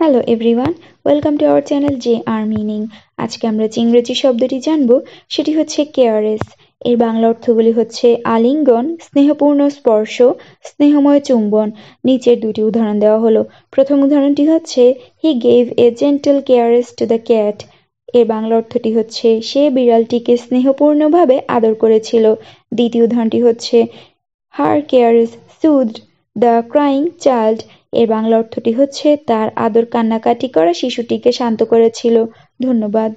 hello everyone welcome to our channel J R meaning আজকে আমরা যে ইংরেজি শব্দটি জানব সেটি হচ্ছে কেয়ারেস এর বাংলা অর্থগুলি হচ্ছে আলিঙ্গন স্নেহপূর্ণ স্পর্শ স্নেহময় চুম্বন নিচের দুটি উদাহরণ দেওয়া হলো প্রথম উদাহরণটি হচ্ছে he gave a gentle caress to the cat এর বাংলা অর্থটি হচ্ছে সে বিড়ালটিকে স্নেহপূর্ণভাবে আদর করেছিল দ্বিতীয় উদাহরণটি হচ্ছে হার কেয়ারেস সুদ দ্য ক্রাইং চাইল্ড এর বাংলা অর্থটি হচ্ছে তার আদর কান্নাকাটি করা শিশুটিকে শান্ত করেছিল ধন্যবাদ